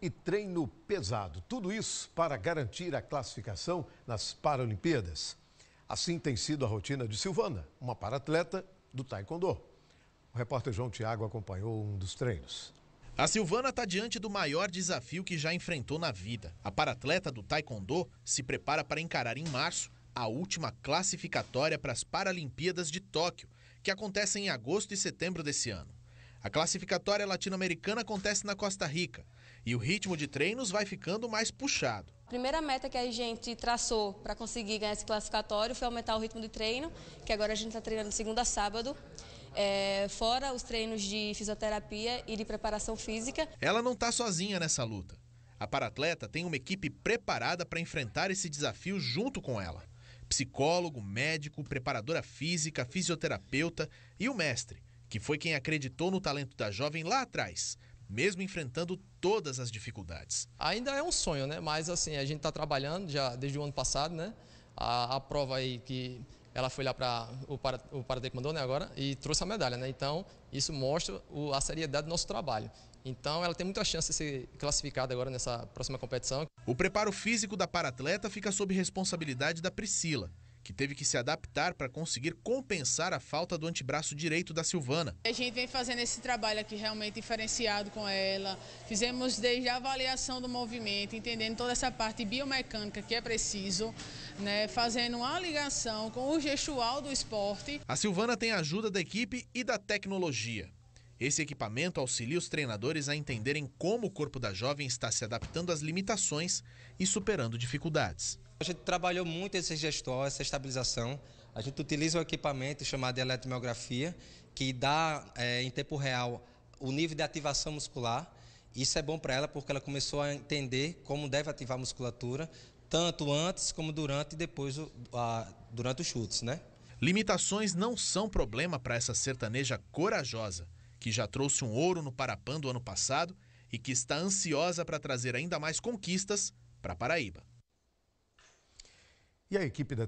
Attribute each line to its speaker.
Speaker 1: e treino pesado. Tudo isso para garantir a classificação nas Paralimpíadas. Assim tem sido a rotina de Silvana, uma paratleta do Taekwondo. O repórter João Tiago acompanhou um dos treinos. A Silvana está diante do maior desafio que já enfrentou na vida. A paratleta do Taekwondo se prepara para encarar em março a última classificatória para as Paralimpíadas de Tóquio, que acontecem em agosto e setembro desse ano. A classificatória latino-americana acontece na Costa Rica e o ritmo de treinos vai ficando mais puxado.
Speaker 2: A primeira meta que a gente traçou para conseguir ganhar esse classificatório foi aumentar o ritmo de treino, que agora a gente está treinando segunda a sábado. É, fora os treinos de fisioterapia e de preparação física.
Speaker 1: Ela não está sozinha nessa luta. A paratleta tem uma equipe preparada para enfrentar esse desafio junto com ela. Psicólogo, médico, preparadora física, fisioterapeuta e o mestre, que foi quem acreditou no talento da jovem lá atrás mesmo enfrentando todas as dificuldades.
Speaker 3: Ainda é um sonho, né? Mas assim, a gente está trabalhando já desde o ano passado, né? A, a prova aí que ela foi lá para o para o mandou, né, agora, e trouxe a medalha, né? Então, isso mostra o, a seriedade do nosso trabalho. Então, ela tem muita chance de ser classificada
Speaker 1: agora nessa próxima competição. O preparo físico da paratleta fica sob responsabilidade da Priscila, que teve que se adaptar para conseguir compensar a falta do antebraço direito da Silvana.
Speaker 4: A gente vem fazendo esse trabalho aqui realmente diferenciado com ela. Fizemos desde a avaliação do movimento, entendendo toda essa parte biomecânica que é preciso, né, fazendo uma ligação com o gestual do esporte.
Speaker 1: A Silvana tem a ajuda da equipe e da tecnologia. Esse equipamento auxilia os treinadores a entenderem como o corpo da jovem
Speaker 5: está se adaptando às limitações e superando dificuldades. A gente trabalhou muito esse gestor, essa estabilização. A gente utiliza um equipamento chamado eletromiografia, que dá é, em tempo real o nível de ativação muscular. Isso é bom para ela porque ela começou a entender como deve ativar a musculatura, tanto antes como durante e depois a, durante os chutes, né? Limitações não são problema para essa sertaneja
Speaker 1: corajosa, que já trouxe um ouro no Parapan do ano passado e que está ansiosa para trazer ainda mais conquistas para Paraíba e a equipe da